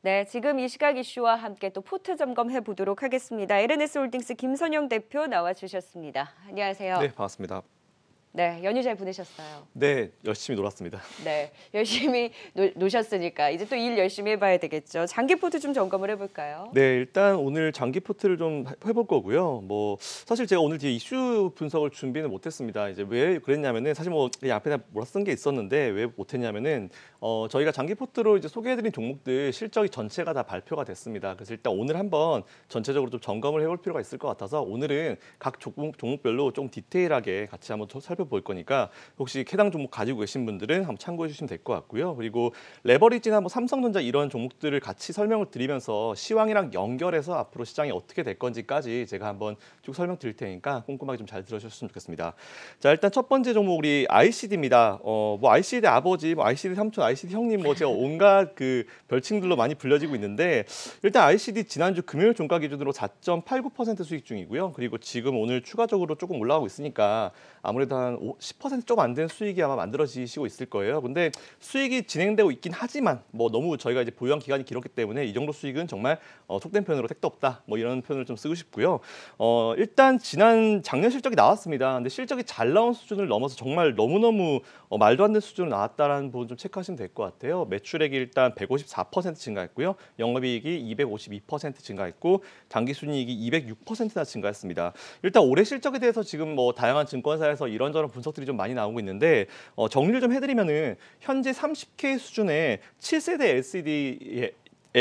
네, 지금 이 시각 이슈와 함께 또 포트 점검해 보도록 하겠습니다. LNS 홀딩스 김선영 대표 나와 주셨습니다. 안녕하세요. 네, 반갑습니다. 네, 연휴 잘 보내셨어요. 네, 열심히 놀았습니다. 네, 열심히 노, 노셨으니까 이제 또 일 열심히 해봐야 되겠죠. 장기포트 좀 점검을 해볼까요? 네, 일단 오늘 장기포트를 좀 해볼 거고요. 뭐 사실 제가 오늘 뒤에 이슈 분석을 준비는 못했습니다. 이제 왜 그랬냐면은 사실 뭐 앞에 몰아 쓴게 있었는데 왜 못했냐면은 어, 저희가 장기포트로 이제 소개해드린 종목들 실적이 전체가 다 발표가 됐습니다. 그래서 일단 오늘 한번 전체적으로 좀 점검을 해볼 필요가 있을 것 같아서 오늘은 각 종목, 종목별로 좀 디테일하게 같이 한번 살펴. 살펴볼 거니까 혹시 해당 종목 가지고 계신 분들은 한번 참고해 주시면 될 것 같고요. 그리고 레버리지나 뭐 삼성전자 이런 종목들을 같이 설명을 드리면서 시황이랑 연결해서 앞으로 시장이 어떻게 될 건지까지 제가 한번 쭉 설명드릴 테니까 꼼꼼하게 좀 잘 들어주셨으면 좋겠습니다. 자 일단 첫 번째 종목 우리 ICD입니다. 어뭐 ICD 아버지, 뭐 ICD 삼촌, ICD 형님 뭐 제가 온갖 그 별칭들로 많이 불려지고 있는데 일단 ICD 지난주 금요일 종가 기준으로 4.89% 수익 중이고요. 그리고 지금 오늘 추가적으로 조금 올라가고 있으니까 아무래도 한 한10% 조금 안 되는 수익이 아마 만들어지시고 있을 거예요. 근데 수익이 진행되고 있긴 하지만 뭐 너무 저희가 이제 보유한 기간이 길었기 때문에 이 정도 수익은 정말 어, 속된 표현으로 택도 없다. 뭐 이런 표현을 좀 쓰고 싶고요. 어, 일단 지난 작년 실적이 나왔습니다. 근데 실적이 잘 나온 수준을 넘어서 정말 너무너무 어, 말도 안 되는 수준으로 나왔다라는 부분 좀 체크하시면 될 것 같아요. 매출액이 일단 154% 증가했고요. 영업이익이 252% 증가했고 장기순이익이 206%나 증가했습니다. 일단 올해 실적에 대해서 지금 뭐 다양한 증권사에서 이런 이러저런 분석들이 좀 많이 나오고 있는데 어, 정리를 좀 해드리면은 현재 30K 수준의 7세대 LCD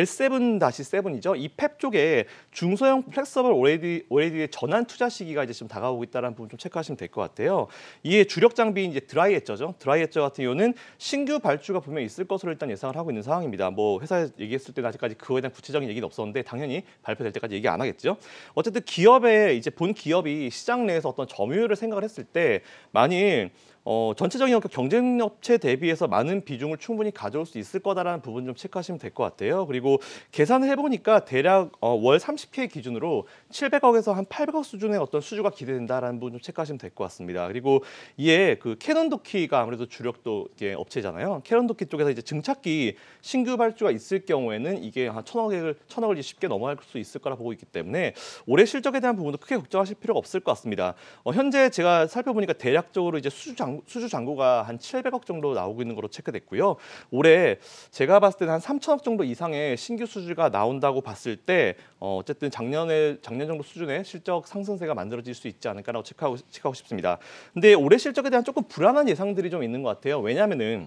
L7-7이죠. 이 팹 쪽에 중소형 플렉서블 OLED, OLED의 전환 투자 시기가 이제 지금 다가오고 있다는 부분 좀 체크하시면 될 것 같아요. 이에 주력 장비인 이제 드라이 엣저죠. 드라이 엣저 같은 경우는 신규 발주가 분명히 있을 것으로 일단 예상을 하고 있는 상황입니다. 뭐 회사에 얘기했을 때는 아직까지 그거에 대한 구체적인 얘기는 없었는데 당연히 발표될 때까지 얘기 안 하겠죠. 어쨌든 기업의 이제 본 기업이 시장 내에서 어떤 점유율을 생각을 했을 때 만일 어, 전체적인 경쟁 업체 대비해서 많은 비중을 충분히 가져올 수 있을 거다라는 부분 좀 체크하시면 될 것 같아요. 그리고 계산을 해보니까 대략 어, 월3 0회 기준으로 700억에서 한 800억 수준의 어떤 수주가 기대된다라는 부분 좀 체크하시면 될 것 같습니다. 그리고 이에 그 캐논도키가 아무래도 주력도 업체잖아요. 캐논도키 쪽에서 이제 증착기 신규 발주가 있을 경우에는 이게 한 천억을 천억을 쉽게 넘어갈 수 있을 거라 보고 있기 때문에 올해 실적에 대한 부분도 크게 걱정하실 필요가 없을 것 같습니다. 어, 현재 제가 살펴보니까 대략적으로 이제 수주 장 장, 수주 잔고가 한 700억 정도 나오고 있는 것으로 체크됐고요. 올해 제가 봤을 때는 한 3천억 정도 이상의 신규 수주가 나온다고 봤을 때 어, 어쨌든 작년에 작년 정도 수준의 실적 상승세가 만들어질 수 있지 않을까라고 체크하고, 체크하고 싶습니다. 근데 올해 실적에 대한 조금 불안한 예상들이 좀 있는 것 같아요. 왜냐하면은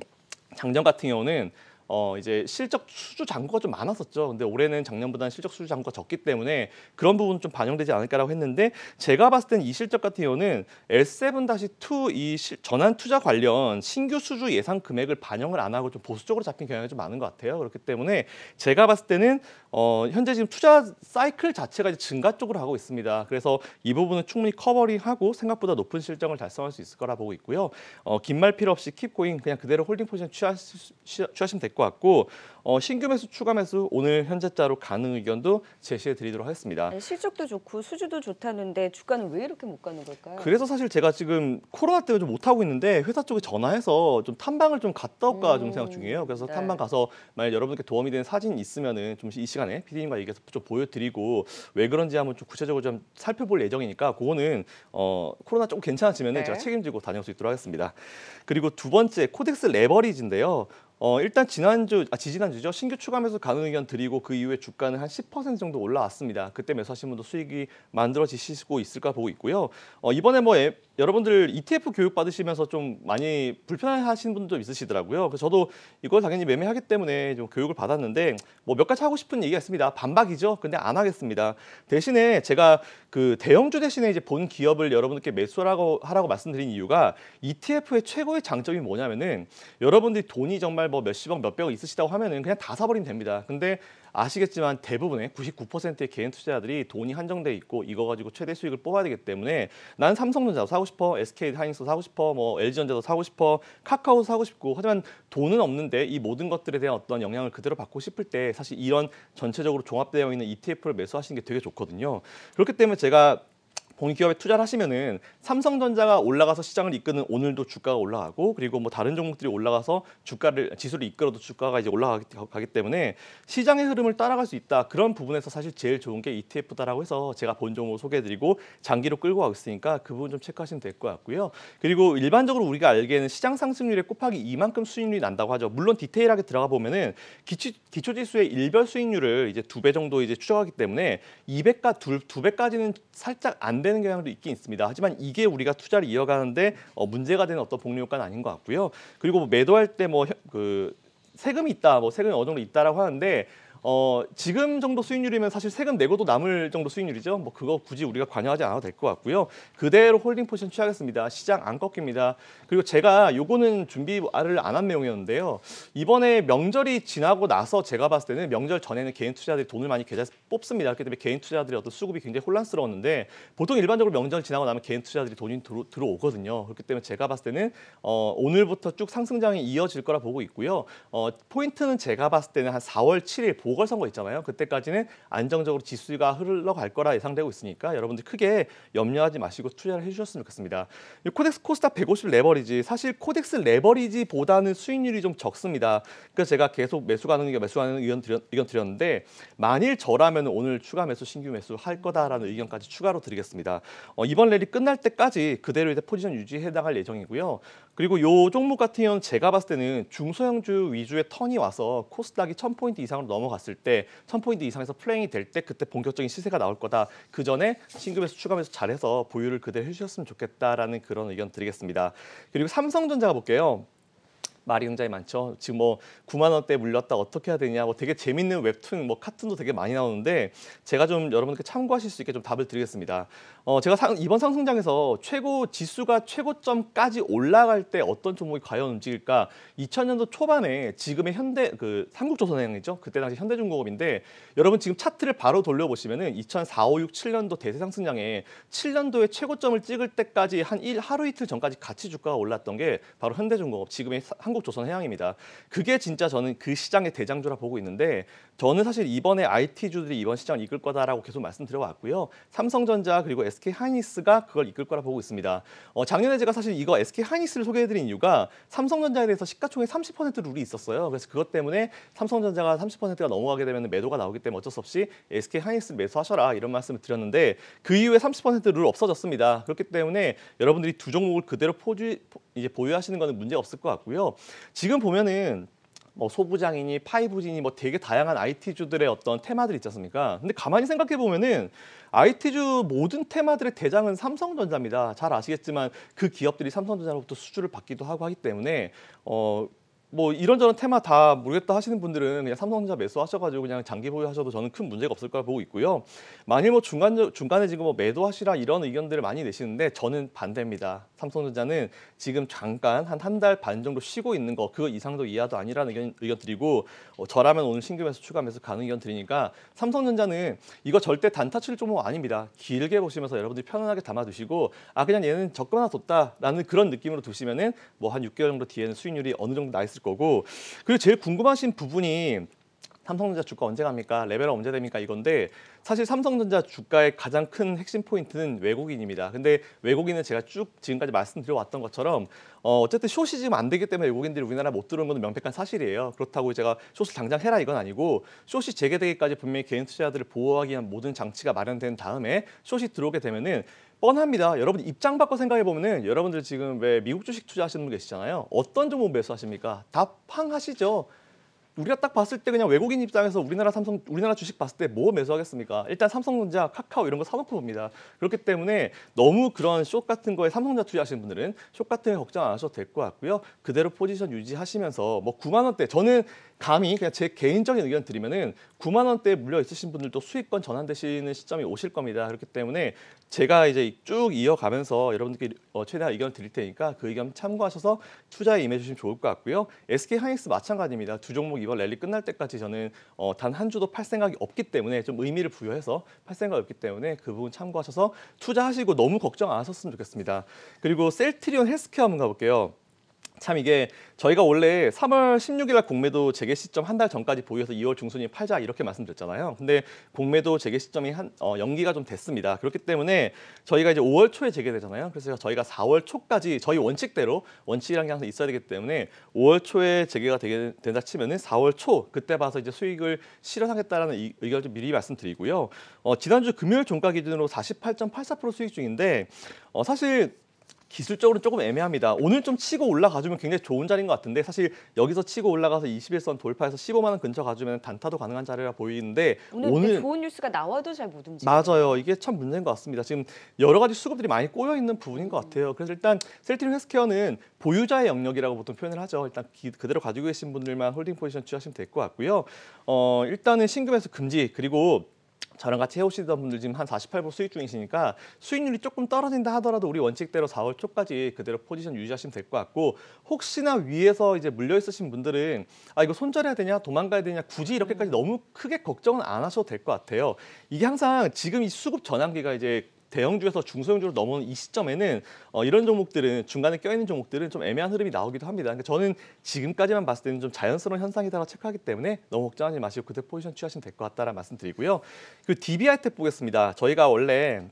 작년 같은 경우는 어 이제 실적 수주 잔고가 좀 많았었죠. 근데 올해는 작년보다는 실적 수주 잔고가 적기 때문에 그런 부분 좀 반영되지 않을까라고 했는데 제가 봤을 땐 이 실적 같은 경우는 L7-2 이 전환 투자 관련 신규 수주 예상 금액을 반영을 안 하고 좀 보수적으로 잡힌 경향이 좀 많은 것 같아요. 그렇기 때문에 제가 봤을 때는 어 현재 지금 투자 사이클 자체가 이제 증가 쪽으로 하고 있습니다. 그래서 이 부분은 충분히 커버링하고 생각보다 높은 실적을 달성할 수 있을 거라 보고 있고요. 어긴 말 필요 없이 킵코인 그냥 그대로 홀딩 포지션 취하시, 취하시면 될것 같고 어, 신규 매수, 추가 매수 오늘 현재자로 가능 의견도 제시해 드리도록 하겠습니다. 네, 실적도 좋고 수주도 좋다는데 주가는 왜 이렇게 못 가는 걸까요? 그래서 사실 제가 지금 코로나 때문에 좀 못 하고 있는데 회사 쪽에 전화해서 좀 탐방을 좀 갔다 올까 음. 좀 생각 음, 중이에요. 그래서 네. 탐방 가서 만약 여러분께 도움이 되는 사진 있으면은 좀 이 시간에 PD님과 얘기해서 좀 보여드리고 왜 그런지 한번 좀 구체적으로 좀 살펴볼 예정이니까 그거는 어, 코로나 조금 괜찮아지면은 네. 제가 책임지고 다녀올 수 있도록 하겠습니다. 그리고 두 번째 코덱스 레버리지인데요. 어, 일단 지난주, 아, 지지난주죠. 신규 추가 매서 가능 의견 드리고 그 이후에 주가는 한 10% 정도 올라왔습니다. 그때 매수하신 분도 수익이 만들어지시고 있을까 보고 있고요. 어, 이번에 뭐 에, 여러분들 ETF 교육 받으시면서 좀 많이 불편하신 해 분도 있으시더라고요. 그래서 저도 이걸 당연히 매매하기 때문에 좀 교육을 받았는데 뭐 몇 가지 하고 싶은 얘기가 있습니다. 반박이죠. 근데 안 하겠습니다. 대신에 제가 그 대형주 대신에 이제 본 기업을 여러분들께 매수하라고 하라고 말씀드린 이유가 ETF의 최고의 장점이 뭐냐면은 여러분들이 돈이 정말 정말 뭐 몇십억, 몇백억 있으시다고 하면은 그냥 다 사버리면 됩니다. 근데 아시겠지만 대부분의 99%의 개인 투자자들이 돈이 한정돼 있고 이거 가지고 최대 수익을 뽑아야 되기 때문에 난 삼성전자도 사고 싶어, SK 하이닉스 사고 싶어, 뭐 LG전자도 사고 싶어, 카카오도 사고 싶고 하지만 돈은 없는데 이 모든 것들에 대한 어떤 영향을 그대로 받고 싶을 때 사실 이런 전체적으로 종합되어 있는 ETF를 매수하시는 게 되게 좋거든요. 그렇기 때문에 제가 본기업에 투자를 하시면은 삼성전자가 올라가서 시장을 이끄는 오늘도 주가가 올라가고 그리고 뭐 다른 종목들이 올라가서 주가를 지수를 이끌어도 주가가 이제 올라가기 때문에 시장의 흐름을 따라갈 수 있다 그런 부분에서 사실 제일 좋은 게 ETF다라고 해서 제가 본 종목 소개해드리고 장기로 끌고 가고 있으니까 그 부분 좀 체크하시면 될 것 같고요 그리고 일반적으로 우리가 알기에는 시장 상승률에 곱하기 이만큼 수익률이 난다고 하죠 물론 디테일하게 들어가 보면은 기초, 기초지수의 일별 수익률을 이제 두 배 정도 이제 추적하기 때문에 200과 두배까지는 살짝 안 되는 경향도 있긴 있습니다. 하지만 이게 우리가 투자를 이어가는데 어, 문제가 되는 어떤 복리 효과는 아닌 것 같고요. 그리고 뭐 매도할 때 뭐 그 세금이 있다, 뭐 세금이 어느 정도 있다라고 하는데 어, 지금 정도 수익률이면 사실 세금 내고도 남을 정도 수익률이죠. 뭐 그거 굳이 우리가 관여하지 않아도 될 것 같고요. 그대로 홀딩 포지션 취하겠습니다. 시장 안 꺾입니다. 그리고 제가 요거는 준비를 안 한 내용이었는데요. 이번에 명절이 지나고 나서 제가 봤을 때는 명절 전에는 개인 투자들이 돈을 많이 계좌에서 뽑습니다. 그렇기 때문에 개인 투자들의 어떤 수급이 굉장히 혼란스러웠는데 보통 일반적으로 명절 지나고 나면 개인 투자들이 돈이 들어, 오거든요 그렇기 때문에 제가 봤을 때는 어, 오늘부터 쭉 상승장이 이어질 거라 보고 있고요. 어, 포인트는 제가 봤을 때는 한 4월 7일 보 보궐선거 있잖아요. 그때까지는 안정적으로 지수가 흘러갈 거라 예상되고 있으니까 여러분들 크게 염려하지 마시고 투자를 해주셨으면 좋겠습니다. 코덱스 코스닥 150 레버리지 사실 코덱스 레버리지보다는 수익률이 좀 적습니다. 그래서 제가 계속 매수가는 의매수가는 의견, 드렸, 의견 드렸는데 만일 저라면 오늘 추가 매수 신규 매수 할 거다라는 의견까지 추가로 드리겠습니다. 어, 이번 랠리 끝날 때까지 그대로 이제 포지션 유지해 나갈 예정이고요. 그리고 요 종목 같은 경우는 제가 봤을 때는 중소형주 위주의 턴이 와서 코스닥이 1 0 0 0포인트 이상으로 넘어갔을 때1 0 0 0포인트 이상에서 플레잉이 될 때 그때 본격적인 시세가 나올 거다. 그 전에 신급에서 추가해서 잘해서 보유를 그대로 해주셨으면 좋겠다라는 그런 의견 드리겠습니다. 그리고 삼성전자가 볼게요. 말이 굉장히 많죠. 지금 뭐 9만 원대 물렸다 어떻게 해야 되냐. 고 뭐 되게 재밌는 웹툰 뭐 카툰도 되게 많이 나오는데 제가 좀 여러분께 참고하실 수 있게 좀 답을 드리겠습니다. 어, 제가 상, 이번 상승장에서 최고 지수가 최고점까지 올라갈 때 어떤 종목이 과연 움직일까? 2000년도 초반에 지금의 현대 그 삼국조선행이죠. 그때 당시 현대중공업인데 여러분 지금 차트를 바로 돌려보시면은 2004, 5, 6, 7년도 대세 상승장에 7년도에 최고점을 찍을 때까지 한일 하루 이틀 전까지 같이 주가가 올랐던 게 바로 현대중공업 지금의 한국조선해양입니다. 그게 진짜 저는 그 시장의 대장주라 보고 있는데 저는 사실 이번에 IT주들이 이번 시장 이끌 거다라고 계속 말씀드려 왔고요. 삼성전자 그리고 SK 하이닉스가 그걸 이끌 거라 보고 있습니다. 어, 작년에 제가 사실 이거 SK 하이닉스를 소개해드린 이유가 삼성전자에 대해서 시가총액 30% 룰이 있었어요. 그래서 그것 때문에 삼성전자가 30%가 넘어가게 되면 매도가 나오기 때문에 어쩔 수 없이 SK 하이닉스 매수하셔라 이런 말씀을 드렸는데 그 이후에 30%룰 없어졌습니다. 그렇기 때문에 여러분들이 두 종목을 그대로 포지, 이제 보유하시는 것은 문제 없을 것 같고요. 지금 보면은 뭐 소부장이니 파이브진이 뭐 되게 다양한 IT주들의 어떤 테마들이 있지 않습니까? 근데 가만히 생각해 보면은 IT주 모든 테마들의 대장은 삼성전자입니다. 잘 아시겠지만 그 기업들이 삼성전자로부터 수주를 받기도 하고 하기 때문에 어뭐 이런저런 테마 다 모르겠다 하시는 분들은 그냥 삼성전자 매수하셔가지고 그냥 장기 보유하셔도 저는 큰 문제가 없을 거라 보고 있고요. 만일 뭐 중간 중간에 지금 뭐 매도하시라 이런 의견들을 많이 내시는데 저는 반대입니다. 삼성전자는 지금 잠깐 한 한 달 반 정도 쉬고 있는 거 그 이상도 이하도 아니라는 의견, 의견 드리고 어, 저라면 오늘 신규 매수 추가면서 가는 의견 드리니까 삼성전자는 이거 절대 단타 칠 종목 아닙니다. 길게 보시면서 여러분들이 편안하게 담아두시고 아 그냥 얘는 적금 하나 뒀다라는 그런 느낌으로 두시면은 뭐 한 6개월 정도 뒤에는 수익률이 어느 정도 나 있을 거고 그리고 제일 궁금하신 부분이 삼성전자 주가 언제 갑니까? 레벨업 언제 됩니까? 이건데 사실 삼성전자 주가의 가장 큰 핵심 포인트는 외국인입니다. 근데 외국인은 제가 쭉 지금까지 말씀드려왔던 것처럼 어, 어쨌든 숏이 지금 안 되기 때문에 외국인들이 우리나라 못 들어온 건 명백한 사실이에요. 그렇다고 제가 숏을 당장 해라 이건 아니고 숏이 재개되기까지 분명히 개인 투자자들을 보호하기 위한 모든 장치가 마련된 다음에 숏이 들어오게 되면은 뻔합니다. 여러분 입장 바꿔 생각해 보면은 여러분들 지금 왜 미국 주식 투자하시는 분 계시잖아요. 어떤 종목 매수하십니까? 답황하시죠 우리가 딱 봤을 때 그냥 외국인 입장에서 우리나라 삼성 우리나라 주식 봤을 때 뭐 매수하겠습니까? 일단 삼성전자, 카카오 이런 거 사놓고 봅니다. 그렇기 때문에 너무 그런 쇼 같은 거에 삼성전자 투자하시는 분들은 쇼 같은 거 걱정 안 하셔도 될 것 같고요. 그대로 포지션 유지하시면서 뭐 9만 원대 저는 감히 그냥 제 개인적인 의견 드리면은 9만 원대에 물려 있으신 분들도 수익권 전환되시는 시점이 오실 겁니다. 그렇기 때문에 제가 이제 쭉 이어가면서 여러분들께 어, 최대한 의견 을 드릴 테니까 그 의견 참고하셔서 투자에 임해 주시면 좋을 것 같고요. SK 하이닉스 마찬가지입니다. 두 종목 이번 랠리 끝날 때까지 저는 어, 단한 주도 팔 생각이 없기 때문에 좀 의미를 부여해서 팔 생각이 없기 때문에 그 부분 참고하셔서 투자하시고 너무 걱정 안 하셨으면 좋겠습니다. 그리고 셀트리온 헬스케어 한번 가볼게요. 참 이게 저희가 원래 3월 16일 날 공매도 재개 시점 한 달 전까지 보유해서 2월 중순에 팔자 이렇게 말씀드렸잖아요. 근데 공매도 재개 시점이 한 어, 연기가 좀 됐습니다. 그렇기 때문에 저희가 이제 5월 초에 재개되잖아요. 그래서 저희가 4월 초까지 저희 원칙대로 원칙이라는 게 항상 있어야 되기 때문에 5월 초에 재개가 되게 된다 치면은 4월 초 그때 봐서 이제 수익을 실현하겠다라는 이, 의견을 좀 미리 말씀드리고요. 어, 지난주 금요일 종가 기준으로 48.84% 수익 중인데 어, 사실 기술적으로 조금 애매합니다. 오늘 좀 치고 올라가주면 굉장히 좋은 자리인 것 같은데 사실 여기서 치고 올라가서 21선 돌파해서 15만 원 근처 가주면 단타도 가능한 자리라 보이는데 오늘, 그 오늘... 좋은 뉴스가 나와도 잘 못 움직여요. 맞아요. 이게 참 문제인 것 같습니다. 지금 여러 가지 수급들이 많이 꼬여 있는 부분인 것 음. 같아요. 그래서 일단 셀트리 헬스케어는 보유자의 영역이라고 보통 표현을 하죠. 일단 기, 그대로 가지고 계신 분들만 홀딩 포지션 취하시면 될 것 같고요. 어, 일단은 신금에서 금지 그리고 저랑 같이 해오시던 분들 지금 한 48% 수익 중이시니까 수익률이 조금 떨어진다 하더라도 우리 원칙대로 4월 초까지 그대로 포지션 유지하시면 될 것 같고 혹시나 위에서 이제 물려 있으신 분들은 아 이거 손절해야 되냐 도망가야 되냐 굳이 이렇게까지 음. 너무 크게 걱정은 안 하셔도 될 것 같아요. 이게 항상 지금 이 수급 전환기가 이제 대형주에서 중소형주로 넘어온 이 시점에는 어, 이런 종목들은 중간에 껴있는 종목들은 좀 애매한 흐름이 나오기도 합니다. 그러니까 저는 지금까지만 봤을 때는 좀 자연스러운 현상이다라고 체크하기 때문에 너무 걱정하지 마시고 그때 포지션 취하시면 될 것 같다라는 말씀드리고요. 그 DBI 탭 보겠습니다. 저희가 원래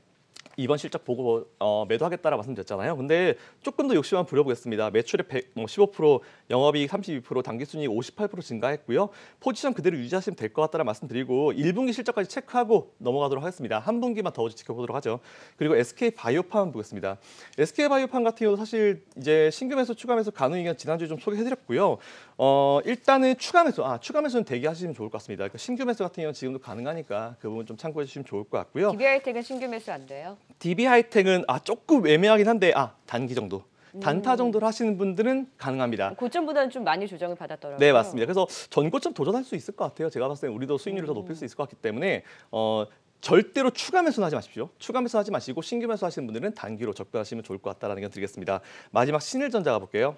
이번 실적 보고 어, 매도하겠다라고 말씀드렸잖아요. 근데 조금 더 욕심만 부려보겠습니다. 매출의 1 15%, 뭐 영업이익 32%, 당기순이익 58% 증가했고요. 포지션 그대로 유지하시면 될 것 같다는 말씀드리고 1분기 실적까지 체크하고 넘어가도록 하겠습니다. 한 분기만 더 지켜보도록 하죠. 그리고 SK 바이오팜 보겠습니다. SK 바이오팜 같은 경우 사실 이제 신규매수, 추가매수 간호 의견 지난주에 좀 소개해드렸고요. 어, 일단은 추가매수, 아 추가매수는 대기하시면 좋을 것 같습니다. 그러니까 신규매수 같은 경우는 지금도 가능하니까 그 부분 좀 참고해 주시면 좋을 것 같고요. DBI 텍은 신규 매수 안 돼요? DB 하이텍은 아 조금 애매하긴 한데 아 단기 정도 단타 음. 정도로 하시는 분들은 가능합니다. 고점보다는 좀 많이 조정을 받았더라고요. 네, 맞습니다. 그래서 전고점 도전할 수 있을 것 같아요. 제가 봤을 때 우리도 수익률을 음. 더 높일 수 있을 것 같기 때문에 어, 절대로 추가 매수는 하지 마십시오. 추가 매수 하지 마시고 신규 매수 하시는 분들은 단기로 적근하시면 좋을 것 같다는 라 의견 드리겠습니다. 마지막 신일전자 가볼게요.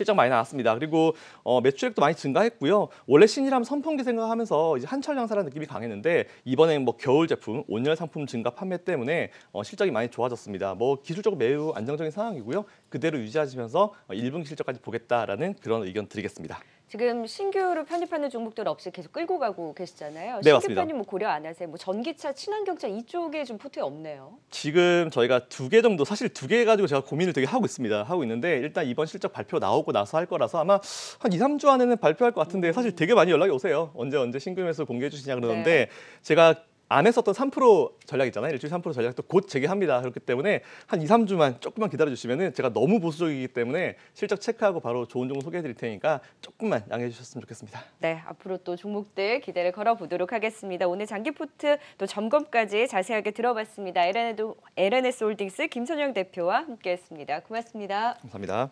실적 많이 나왔습니다. 그리고 어, 매출액도 많이 증가했고요. 원래 신이라면 선풍기 생각하면서 이제 한철 장사라는 느낌이 강했는데 이번엔 뭐 겨울 제품, 온열 상품 증가 판매 때문에 어, 실적이 많이 좋아졌습니다. 뭐 기술적으로 매우 안정적인 상황이고요. 그대로 유지하시면서 1분기 어, 실적까지 보겠다라는 그런 의견 드리겠습니다. 지금 신규로 편입하는 종목들 없이 계속 끌고 가고 계시잖아요. 네, 신규 편입 뭐 고려 안 하세요? 뭐 전기차, 친환경차 이쪽에 좀 포트에 없네요. 지금 저희가 두 개 정도 사실 두 개 가지고 제가 고민을 되게 하고 있습니다. 하고 있는데 일단 이번 실적 발표 나오고 나서 할 거라서 아마 한 2, 3주 안에는 발표할 것 같은데 사실 음. 되게 많이 연락이 오세요. 언제 언제 신규매수 공개해 주시냐 그러는데 네. 제가 안 했었던 3% 전략 있잖아요. 일주일 3% 전략도 곧 재개합니다. 그렇기 때문에 한 2, 3주만 조금만 기다려주시면 제가 너무 보수적이기 때문에 실적 체크하고 바로 좋은 종목 소개해드릴 테니까 조금만 양해해 주셨으면 좋겠습니다. 네, 앞으로 또 종목들 기대를 걸어보도록 하겠습니다. 오늘 장기포트 또 점검까지 자세하게 들어봤습니다. LNS 홀딩스 김선영 대표와 함께했습니다. 고맙습니다. 감사합니다.